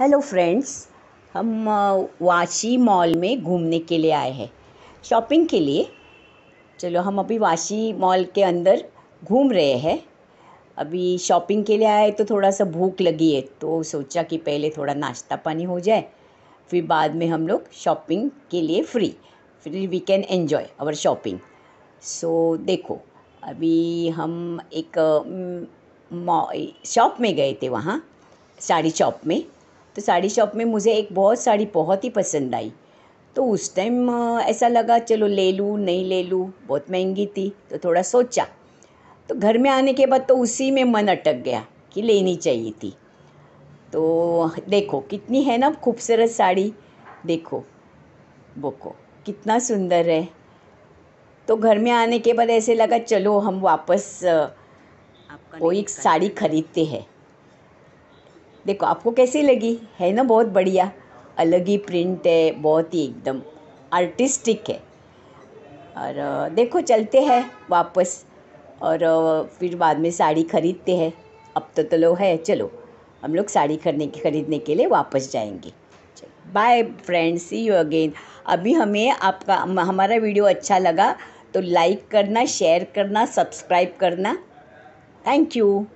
hello friends हम Vashi mall में घूमने के लिए आए हैं शॉपिंग के लिए चलो हम अभी वाशी मॉल के अंदर घूम रहे हैं अभी शॉपिंग के लिए आए तो थोड़ा सा भूख लगी है तो सोचा कि पहले थोड़ा नाश्ता पानी हो जाए फिर बाद में हम लोग शॉपिंग के लिए फ्री फिर we can enjoy our shopping so देखो अभी हम एक शॉप में गए थे वहाँ साड़ी शॉप में तो साड़ी शॉप में मुझे एक बहुत साड़ी बहुत ही पसंद आई तो उस टाइम ऐसा लगा चलो ले लूँ नहीं ले लूँ बहुत महंगी थी तो थोड़ा सोचा तो घर में आने के बाद तो उसी में मन अटक गया कि लेनी चाहिए थी तो देखो कितनी है ना खूबसूरत साड़ी देखो बोको कितना सुंदर है तो घर में आने के बाद ऐसे लगा चलो हम वापस कोई साड़ी खरीदते हैं देखो आपको कैसी लगी है ना बहुत बढ़िया अलग ही प्रिंट है बहुत ही एकदम आर्टिस्टिक है और देखो चलते हैं वापस और फिर बाद में साड़ी खरीदते हैं अब तो चलो तो है चलो हम लोग साड़ी खरीदने के खरीदने के लिए वापस जाएंगे bye friend see you again अभी हमें आपका हमारा वीडियो अच्छा लगा तो लाइक करना शेयर करना सब्सक्राइब करना थैंक यू